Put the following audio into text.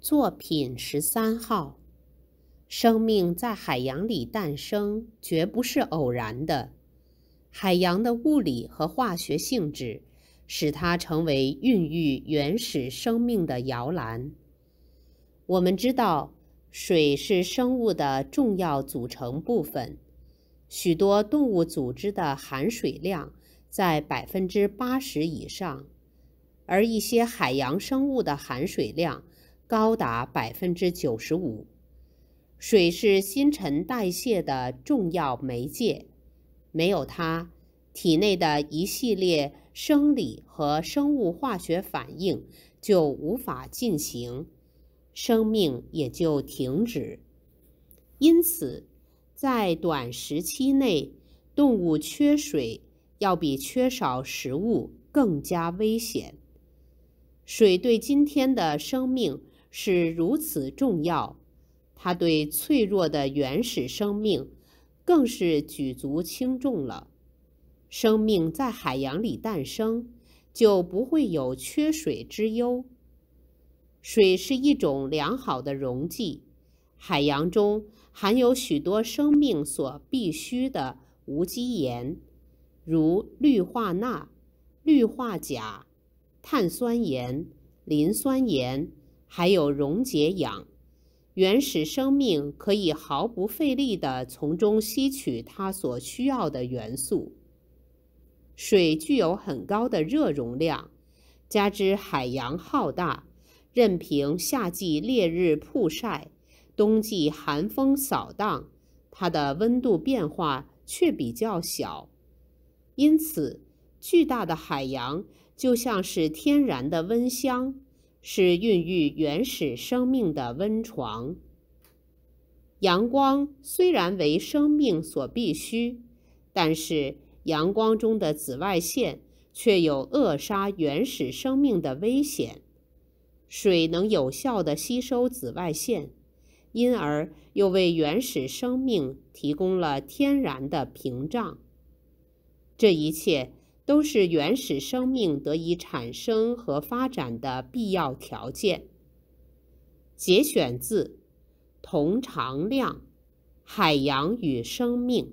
作品十三号：生命在海洋里诞生，绝不是偶然的。海洋的物理和化学性质使它成为孕育原始生命的摇篮。我们知道，水是生物的重要组成部分。许多动物组织的含水量在百分之八十以上，而一些海洋生物的含水量。高达百分之九十五，水是新陈代谢的重要媒介，没有它，体内的一系列生理和生物化学反应就无法进行，生命也就停止。因此，在短时期内，动物缺水要比缺少食物更加危险。水对今天的生命。是如此重要，它对脆弱的原始生命更是举足轻重了。生命在海洋里诞生，就不会有缺水之忧。水是一种良好的溶剂，海洋中含有许多生命所必需的无机盐，如氯化钠、氯化钾、碳酸盐、磷酸盐。还有溶解氧，原始生命可以毫不费力地从中吸取它所需要的元素。水具有很高的热容量，加之海洋浩大，任凭夏季烈日曝晒，冬季寒风扫荡，它的温度变化却比较小。因此，巨大的海洋就像是天然的温箱。是孕育原始生命的温床。阳光虽然为生命所必须，但是阳光中的紫外线却有扼杀原始生命的危险。水能有效地吸收紫外线，因而又为原始生命提供了天然的屏障。这一切。都是原始生命得以产生和发展的必要条件。节选自《同常量：海洋与生命》。